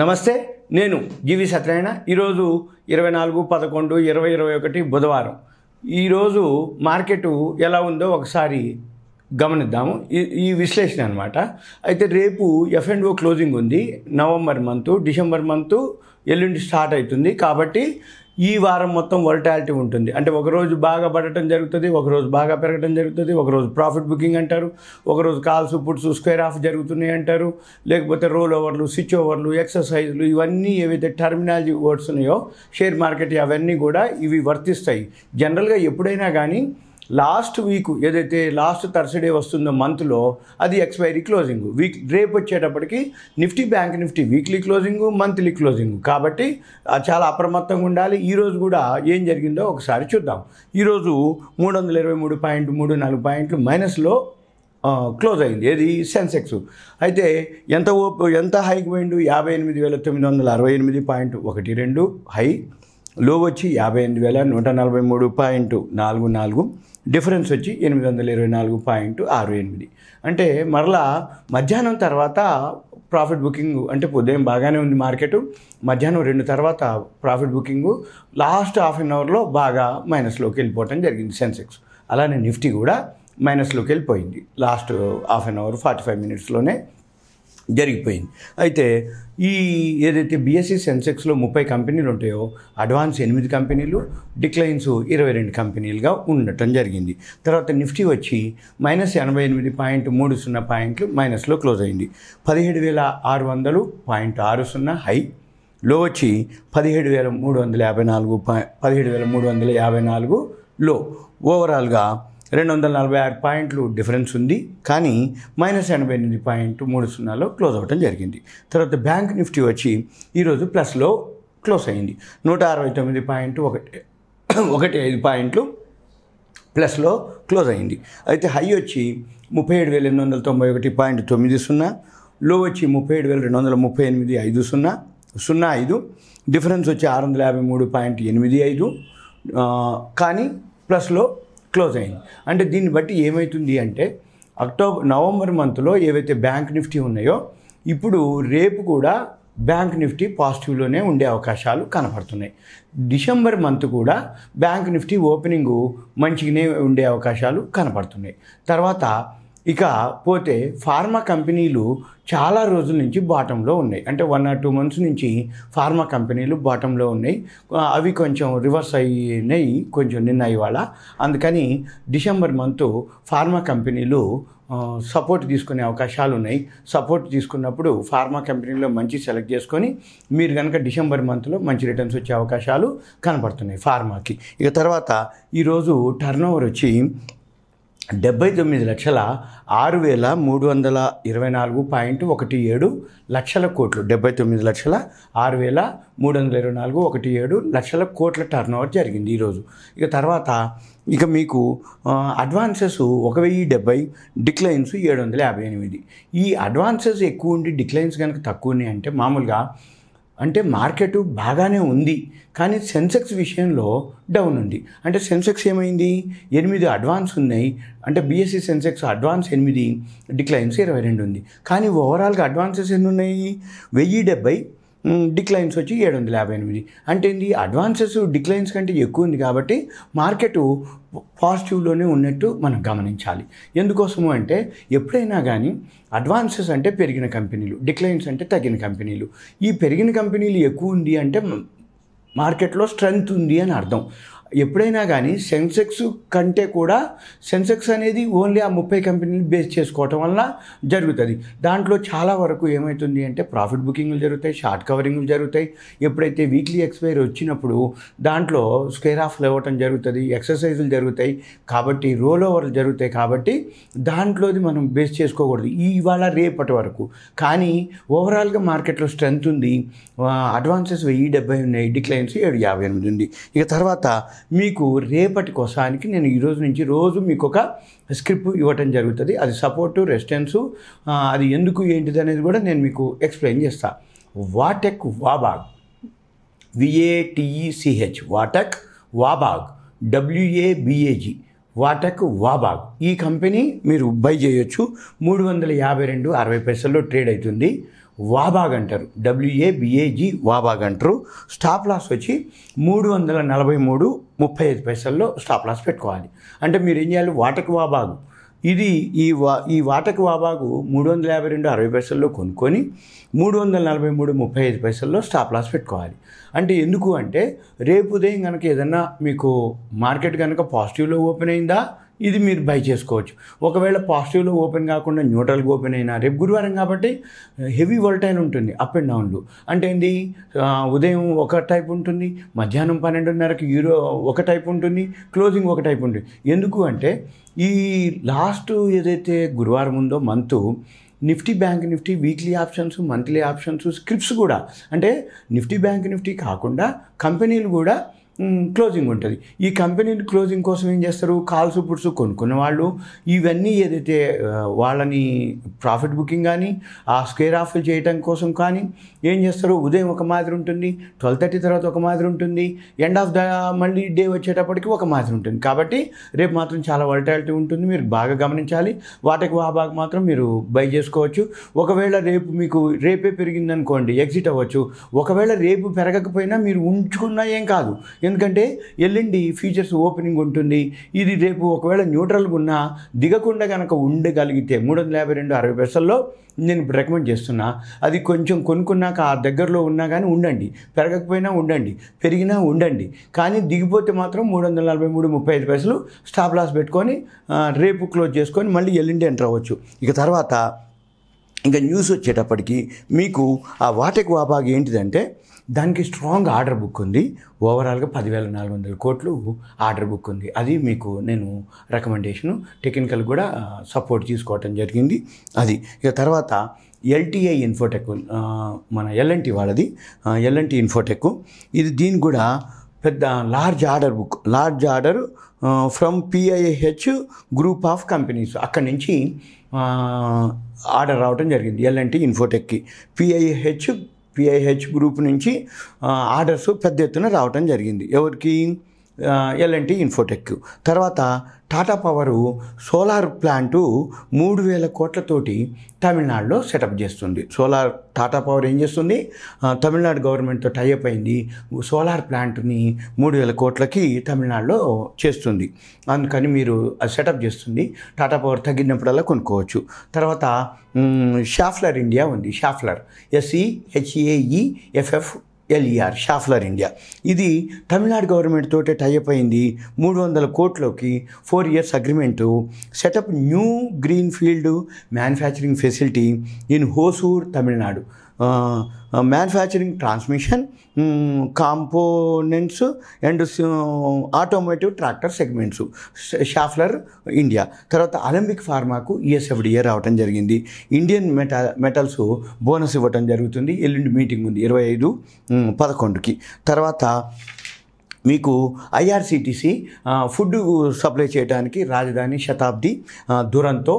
నమస్తే నేను జీవి సత్యనారాయణ ఈరోజు ఇరవై నాలుగు పదకొండు ఇరవై ఇరవై ఒకటి బుధవారం ఈరోజు మార్కెటు ఎలా ఉందో ఒకసారి గమనిద్దాము ఈ విశ్లేషణ అనమాట అయితే రేపు ఎఫ్ అండ్ ఓ క్లోజింగ్ ఉంది నవంబర్ మంత్ డిసెంబర్ మంత్ ఎల్లుండి స్టార్ట్ అవుతుంది కాబట్టి ఈ వారం మొత్తం వర్టాలిటీ ఉంటుంది అంటే ఒకరోజు బాగా పడటం జరుగుతుంది ఒకరోజు బాగా పెరగడం జరుగుతుంది ఒకరోజు ప్రాఫిట్ బుకింగ్ అంటారు ఒకరోజు కాల్స్ పుట్స్ స్క్వేర్ ఆఫ్ జరుగుతున్నాయి అంటారు లేకపోతే రోల్ ఓవర్లు స్విచ్ ఓవర్లు ఎక్సర్సైజ్లు ఇవన్నీ ఏవైతే టర్మినాలజీ వర్డ్స్ ఉన్నాయో షేర్ మార్కెట్ అవన్నీ కూడా ఇవి వర్తిస్తాయి జనరల్గా ఎప్పుడైనా కానీ లాస్ట్ వీక్ ఏదైతే లాస్ట్ థర్స్డే వస్తుందో మంత్లో అది ఎక్స్పైరీ క్లోజింగ్ వీక్ రేపు వచ్చేటప్పటికి Nifty bank Nifty weekly closing monthly closing కాబట్టి చాలా అప్రమత్తంగా ఉండాలి ఈరోజు కూడా ఏం జరిగిందో ఒకసారి చూద్దాం ఈరోజు మూడు వందల ఇరవై మూడు పాయింట్ మూడు నాలుగు పాయింట్లు మైనస్లో క్లోజ్ అయింది ఏది సెన్సెక్స్ అయితే ఎంత ఎంత హైక్ పోయిండు యాభై ఎనిమిది వేల తొమ్మిది వందల అరవై ఎనిమిది పాయింట్ ఒకటి రెండు హై లో వచ్చి యాభై ఎనిమిది వేల నూట నలభై మూడు పాయింట్ నాలుగు నాలుగు డిఫరెన్స్ వచ్చి ఎనిమిది వందల ఇరవై నాలుగు పాయింట్ ఆరు ఎనిమిది అంటే మరలా మధ్యాహ్నం తర్వాత ప్రాఫిట్ బుకింగ్ అంటే ఉదయం బాగానే ఉంది మార్కెట్ మధ్యాహ్నం రెండు తర్వాత profit booking last half an అవర్లో బాగా మైనస్లోకి వెళ్ళిపోవటం జరిగింది సెన్సెక్స్ అలానే నిఫ్టీ కూడా మైనస్లోకి వెళ్ళిపోయింది last half an hour forty five మినిట్స్లోనే జరిగిపోయింది అయితే ఈ ఏదైతే బీఎస్సీ సెన్సెక్స్లో e ముప్పై కంపెనీలు ఉంటాయో అడ్వాన్స్ ఎనిమిది కంపెనీలు డిక్లైన్స్ ఇరవై రెండు కంపెనీలుగా ఉండటం జరిగింది తర్వాత నిఫ్టీ వచ్చి మైనస్ ఎనభై ఎనిమిది పాయింట్ మూడు సున్నా పాయింట్లు మైనస్లో క్లోజ్ అయింది పదిహేడు వేల ఆరు వందలు పాయింట్ ఆరు సున్నా హై లో వచ్చి పదిహేడు వేల మూడు వందల యాభై నాలుగు పదిహేడు వేల మూడు వందల యాభై నాలుగు లో ఓవరాల్గా రెండు వందల నలభై ఆరు పాయింట్లు డిఫరెన్స్ ఉంది కానీ మైనస్ ఎనభై ఎనిమిది పాయింట్ మూడు సున్నాలో క్లోజ్ అవ్వడం జరిగింది తర్వాత బ్యాంక్ నిఫ్టీ వచ్చి ఈరోజు ప్లస్లో క్లోజ్ అయింది నూట అరవై తొమ్మిది పాయింట్ ఒకటి ఒకటి ఐదు పాయింట్లు ప్లస్లో క్లోజ్ అయింది అయితే హై వచ్చి ముప్పై ఏడు వేల ఎనిమిది వందల తొంభై ఒకటి పాయింట్ తొమ్మిది సున్నా లో వచ్చి ముప్పై ఏడు వేల రెండు వందల ముప్పై ఎనిమిది ఐదు సున్నా సున్నా ఐదు డిఫరెన్స్ వచ్చి ఆరు వందల యాభై మూడు పాయింట్ ఎనిమిది ఐదు కానీ ప్లస్లో క్లోజ్ అయింది అంటే దీన్ని బట్టి ఏమవుతుంది అంటే అక్టోబర్ నవంబర్ మంత్లో ఏవైతే బ్యాంక్ నిఫ్టీ ఉన్నాయో ఇప్పుడు రేపు కూడా బ్యాంక్ నిఫ్టీ పాజిటివ్లోనే ఉండే అవకాశాలు కనపడుతున్నాయి డిసెంబర్ మంత్ కూడా బ్యాంక్ నిఫ్టీ ఓపెనింగ్ మంచిగానే ఉండే అవకాశాలు కనపడుతున్నాయి తర్వాత ఇక పోతే ఫార్మా కంపెనీలు చాలా రోజుల నుంచి బాటంలో ఉన్నాయి అంటే వన్ ఆర్ టూ మంత్స్ నుంచి ఫార్మా కంపెనీలు బాటంలో ఉన్నాయి అవి కొంచెం రివర్స్ అయినాయి కొంచెం నిన్న ఇవాళ అందుకని డిసెంబర్ మంత్ ఫార్మా కంపెనీలు సపోర్ట్ తీసుకునే అవకాశాలు ఉన్నాయి సపోర్ట్ తీసుకున్నప్పుడు ఫార్మా కంపెనీలో మంచి సెలెక్ట్ చేసుకొని మీరు కనుక డిసెంబర్ మంత్లో మంచి రిటర్న్స్ వచ్చే అవకాశాలు కనపడుతున్నాయి ఫార్మాకి ఇక తర్వాత ఈరోజు టర్న్ వచ్చి డెబ్బై తొమ్మిది లక్షల ఆరు వేల మూడు వందల ఇరవై నాలుగు పాయింట్ ఒకటి ఏడు లక్షల కోట్లు డెబ్బై తొమ్మిది లక్షల ఆరు వేల మూడు వందల ఇరవై నాలుగు ఒకటి ఏడు లక్షల కోట్ల టర్న్ ఓవర్ జరిగింది ఈరోజు ఇక తర్వాత ఇక మీకు అడ్వాన్సెస్ ఒక వెయ్యి డెబ్బై డిక్లైన్స్ ఏడు వందల యాభై ఎనిమిది ఈ అడ్వాన్సెస్ ఎక్కువ ఉండి డిక్లైన్స్ కనుక తక్కువ ఉన్నాయి అంటే మామూలుగా అంటే మార్కెట్ బాగానే ఉంది కానీ సెన్సెక్స్ విషయంలో డౌన్ ఉంది అంటే సెన్సెక్స్ ఏమైంది ఎనిమిది అడ్వాన్స్ ఉన్నాయి అంటే బీఎస్సీ సెన్సెక్స్ అడ్వాన్స్ ఎనిమిది డిక్లైన్స్ ఇరవై రెండు ఉంది కానీ ఓవరాల్గా అడ్వాన్సెస్ ఎన్ని ఉన్నాయి వెయ్యి డెబ్బై డిక్లైన్స్ వచ్చి ఏడు వందల యాభై ఎనిమిది అంటే ఇది అడ్వాన్సెస్ డిక్లైన్స్ కంటే ఎక్కువ ఉంది కాబట్టి మార్కెట్ పాజిటివ్లోనే ఉన్నట్టు మనం గమనించాలి ఎందుకోసము అంటే ఎప్పుడైనా కానీ అడ్వాన్సెస్ అంటే పెరిగిన కంపెనీలు డిక్లైన్స్ అంటే తగ్గిన కంపెనీలు ఈ పెరిగిన కంపెనీలు ఎక్కువ ఉంది అంటే మార్కెట్లో స్ట్రెంగ్త్ ఉంది అని అర్థం ఎప్పుడైనా కానీ సెన్సెక్స్ కంటే కూడా సెన్సెక్స్ అనేది ఓన్లీ ఆ ముప్పై కంపెనీని బేస్ చేసుకోవటం వల్ల జరుగుతుంది దాంట్లో చాలా వరకు ఏమవుతుంది అంటే ప్రాఫిట్ బుకింగ్లు జరుగుతాయి షార్ట్ కవరింగ్లు జరుగుతాయి ఎప్పుడైతే వీక్లీ ఎక్స్పైరీ వచ్చినప్పుడు దాంట్లో స్క్వేర్ ఆఫ్లు ఇవ్వటం జరుగుతుంది ఎక్సర్సైజులు జరుగుతాయి కాబట్టి రోల్ ఓవర్లు జరుగుతాయి కాబట్టి దాంట్లోది మనం బేస్ చేసుకోకూడదు ఇవాళ రేపటి వరకు కానీ ఓవరాల్గా మార్కెట్లో స్ట్రెంత్ ఉంది అడ్వాన్సెస్ వెయ్యి డెబ్బై ఉన్నాయి డిక్లైన్స్ ఏడు యాభై ఎనిమిది ఉంది ఇక తర్వాత మీకు రేపటి కోసానికి నేను ఈరోజు నుంచి రోజు మీకు ఒక స్క్రిప్ట్ ఇవ్వటం జరుగుతుంది అది సపోర్టు రెసిస్టెన్సు అది ఎందుకు ఏంటిది అనేది కూడా నేను మీకు ఎక్స్ప్లెయిన్ చేస్తాను వాటెక్ వాబాగ్ విఏటిఈసిహెచ్ e వాటెక్ వాబాగ్ డబ్ల్యూఏబిఏజీ వాటక్ వాబాగ్ ఈ కంపెనీ మీరు బై చేయొచ్చు మూడు వందల యాభై రెండు అరవై పైసల్లో ట్రేడ్ అవుతుంది వాబాగ్ అంటారు డబ్ల్యూఏబిఏజి వాబాగ్ అంటారు స్టాప్ లాస్ వచ్చి మూడు వందల నలభై మూడు ముప్పై ఐదు పైసల్లో స్టాప్ లాస్ పెట్టుకోవాలి అంటే మీరు ఏం చేయాలి వాటకు వాబాగు ఇది ఈ వా ఈ వాటకు వాబాగు మూడు వందల యాభై రెండు అరవై పైసల్లో కొనుక్కొని మూడు వందల నలభై మూడు ముప్పై ఐదు పైసల్లో స్టాప్ లాస్ పెట్టుకోవాలి అంటే ఎందుకు అంటే రేపు ఉదయం కనుక ఏదన్నా మీకు మార్కెట్ కనుక పాజిటివ్లో ఓపెన్ అయిందా ఇది మీరు బై చేసుకోవచ్చు ఒకవేళ పాజిటివ్లో ఓపెన్ కాకుండా న్యూట్రల్గా ఓపెన్ అయినా రేపు గురువారం కాబట్టి హెవీ వల్టైన్ ఉంటుంది అప్ అండ్ డౌన్లు అంటే ఏంటి ఉదయం ఒక టైప్ ఉంటుంది మధ్యాహ్నం పన్నెండున్నరకు యూరో ఒక టైప్ ఉంటుంది క్లోజింగ్ ఒక టైప్ ఉంటుంది ఎందుకు అంటే ఈ లాస్ట్ ఏదైతే గురువారం ఉందో month Nifty bank Nifty weekly options monthly options scripts కూడా అంటే నిఫ్టీ బ్యాంక్ నిఫ్టీ కాకుండా కంపెనీలు కూడా క్లోజింగ్ ఉంటుంది ఈ కంపెనీ క్లోజింగ్ కోసం ఏం చేస్తారు కాల్స్ పుట్స్ కొనుక్కునే వాళ్ళు ఇవన్నీ ఏదైతే వాళ్ళని ప్రాఫిట్ బుకింగ్ కానీ ఆ స్క్వేర్ ఆఫ్ చేయటం కోసం కానీ ఏం చేస్తారు ఉదయం ఒక మాదిరి ఉంటుంది ట్వెల్వ్ థర్టీ తర్వాత ఒక మాదిరి ఉంటుంది ఎండ్ ఆఫ్ ద మళ్ళీ డే వచ్చేటప్పటికి ఒక మాదిరి ఉంటుంది కాబట్టి రేపు మాత్రం చాలా వల్టాలిటీ ఉంటుంది మీరు బాగా గమనించాలి వాటికి ఆ భాగం మాత్రం మీరు బై చేసుకోవచ్చు ఒకవేళ రేపు మీకు రేపే పెరిగిందనుకోండి ఎగ్జిట్ అవ్వచ్చు ఒకవేళ రేపు పెరగకపోయినా మీరు ఉంచుకున్నా ఏం కాదు ఎందుకంటే ఎల్లుండి ఫ్యూచర్స్ ఓపెనింగ్ ఉంటుంది ఇది రేపు ఒకవేళ న్యూట్రల్గా ఉన్నా దిగకుండా కనుక ఉండగలిగితే మూడు వందల యాభై రెండు అరవై పైసల్లో నేను ఇప్పుడు రికమెండ్ చేస్తున్నా అది కొంచెం కొనుక్కున్నాక ఆ దగ్గరలో ఉన్నా కానీ ఉండండి పెరగకపోయినా ఉండండి పెరిగినా ఉండండి కానీ దిగిపోతే మాత్రం మూడు వందల నలభై మూడు ముప్పై ఐదు పైసలు స్టాప్ లాస్ పెట్టుకొని రేపు క్లోజ్ చేసుకొని మళ్ళీ ఎల్లుండి ఎంటర్ అవ్వచ్చు ఇక తర్వాత ఇంకా న్యూస్ వచ్చేటప్పటికి మీకు ఆ వాటకు వాబాగ్ ఏంటిదంటే దానికి స్ట్రాంగ్ ఆర్డర్ బుక్ ఉంది ఓవరాల్గా పదివేల నాలుగు వందల కోట్లు ఆర్డర్ బుక్ ఉంది అది మీకు నేను రికమెండేషను టెక్నికల్ కూడా సపోర్ట్ తీసుకోవటం జరిగింది అది ఇక తర్వాత ఎల్టీఐ ఇన్ఫోటెక్ మన ఎల్ఎన్టీ వాళ్ళది ఎల్ఎన్టీ ఇన్ఫోటెక్ ఇది దీని కూడా పెద్ద large order book large order from PIH group of companies అక్కడి నుంచి ఆర్డర్ రావటం జరిగింది ఎల్ఎన్టీ ఇన్ఫోటెక్కి పిఐహెచ్ పిఐహెచ్ గ్రూప్ నుంచి ఆర్డర్స్ పెద్ద ఎత్తున రావటం జరిగింది ఎవరికి ఎల్ఎన్టీ ఇన్ఫోటెక్ తర్వాత టాటా పవరు సోలార్ ప్లాంటు మూడు వేల కోట్లతోటి తమిళనాడులో సెటప్ చేస్తుంది సోలార్ టాటా పవర్ ఏం చేస్తుంది తమిళనాడు గవర్నమెంట్తో టైఅప్ అయింది సోలార్ ప్లాంట్ని మూడు వేల కోట్లకి తమిళనాడులో చేస్తుంది అందుకని మీరు సెటప్ చేస్తుంది టాటా పవర్ తగ్గినప్పుడల్లా కొనుక్కోవచ్చు తర్వాత షాఫ్లర్ ఇండియా ఉంది Schaeffler S E H A E F F L E R Schaeffler India ఇది తమిళనాడు గవర్నమెంట్ తోటే టైఅప్ అయింది మూడు వందల కోట్లోకి four years agreement setup new green field manufacturing facility in Hosur Tamil Nadu manufacturing transmission components and automotive tractor segments Schaeffler India తర్వాత అలింపిక్ ఫార్మాకు ఈఎస్ఎఫ్డిఏ రావటం జరిగింది ఇండియన్ మెటా మెటల్స్ బోనస్ ఇవ్వటం జరుగుతుంది ఎల్లుండి మీటింగ్ ఉంది ఇరవై ఐదు పదకొండుకి తర్వాత మీకు ఐఆర్సిటిసి ఫుడ్ సప్లై చేయడానికి రాజధాని శతాబ్ది దురంతో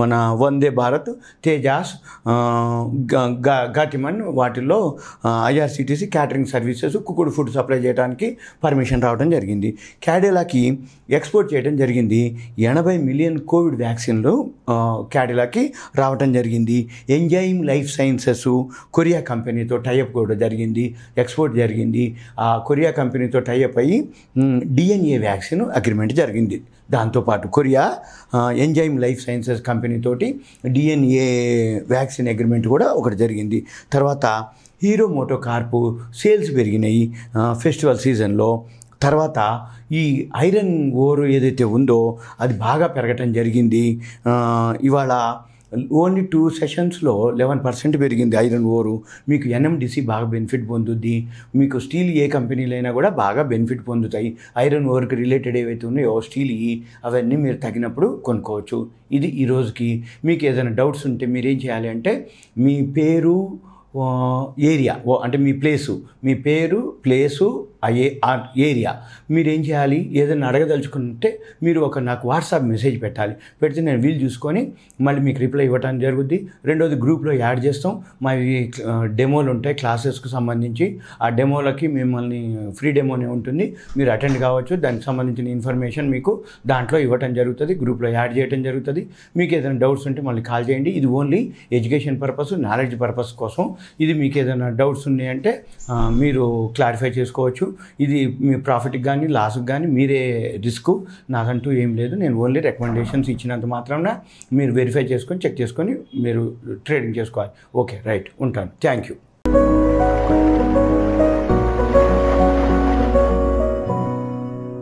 మన వందే భారత్ తేజాస్ ఘాటిమన్ వాటిల్లో ఐఆర్సిటీసీ క్యాటరింగ్ సర్వీసెస్ కుక్కుడు ఫుడ్ సప్లై చేయడానికి పర్మిషన్ రావడం జరిగింది క్యాడిలాకి ఎక్స్పోర్ట్ చేయడం జరిగింది ఎనభై మిలియన్ కోవిడ్ వ్యాక్సిన్లు క్యాడిలాకి రావడం జరిగింది ఎంజైమ్ లైఫ్ సైన్సెస్ కొరియా కంపెనీతో టైఅప్ కూడా జరిగింది ఎక్స్పోర్ట్ జరిగింది ఆ కొరియా కంపెనీతో టైఅప్ అయ్యి డిఎన్ఏ వ్యాక్సిన్ అగ్రిమెంట్ జరిగింది దాంతోపాటు కొరియా ఎంజైమ్ లైఫ్ సైన్సెస్ కంపెనీతోటి డిఎన్ఏ వ్యాక్సిన్ అగ్రిమెంట్ కూడా ఒకటి జరిగింది తర్వాత హీరో మోటో కార్పు సేల్స్ పెరిగినాయి ఫెస్టివల్ సీజన్లో తర్వాత ఈ ఐరన్ ఓరు ఏదైతే ఉందో అది బాగా పెరగటం జరిగింది ఇవాళ ఓన్లీ టూ సెషన్స్లో లెవెన్ పర్సెంట్ పెరిగింది ఐరన్ ఓరు మీకు ఎన్ఎండిసి బాగా బెనిఫిట్ పొందుద్ది మీకు స్టీల్ ఏ అయినా కూడా బాగా బెనిఫిట్ పొందుతాయి ఐరన్ ఓర్కి రిలేటెడ్ ఏవైతే ఉన్నాయో స్టీల్ అవన్నీ మీరు తగినప్పుడు కొనుక్కోవచ్చు ఇది ఈ రోజుకి మీకు ఏదైనా డౌట్స్ ఉంటే మీరేం చేయాలి అంటే మీ పేరు ఏరియా అంటే మీ ప్లేసు మీ పేరు ప్లేసు అయ్యే ఆ ఏరియా మీరేం చేయాలి ఏదైనా అడగదలుచుకుంటే మీరు ఒక నాకు వాట్సాప్ మెసేజ్ పెట్టాలి పెడితే నేను వీలు చూసుకొని మళ్ళీ మీకు రిప్లై ఇవ్వడానికి జరుగుద్ది రెండోది గ్రూప్లో యాడ్ చేస్తాం మా డెమోలు ఉంటాయి క్లాసెస్కి సంబంధించి ఆ డెమోలకి మిమ్మల్ని ఫ్రీ డెమోనే ఉంటుంది మీరు అటెండ్ కావచ్చు దానికి సంబంధించిన ఇన్ఫర్మేషన్ మీకు దాంట్లో ఇవ్వటం జరుగుతుంది గ్రూప్లో యాడ్ చేయడం జరుగుతుంది మీకు ఏదైనా డౌట్స్ ఉంటే మళ్ళీ కాల్ చేయండి ఇది only education purpose knowledge purpose కోసం ఇది మీకు ఏదైనా డౌట్స్ ఉన్నాయంటే మీరు క్లారిఫై చేసుకోవచ్చు ఇది మీ ప్రాఫిట్కి కానీ లాస్కి కానీ మీరే రిస్క్ నాకంటూ ఏం లేదు నేను ఓన్లీ రికమెండేషన్స్ ఇచ్చినంత మాత్రాన మీరు వెరిఫై చేసుకొని చెక్ చేసుకొని మీరు ట్రేడింగ్ చేసుకోవాలి ఓకే రైట్ ఉంటాను థ్యాంక్ యూ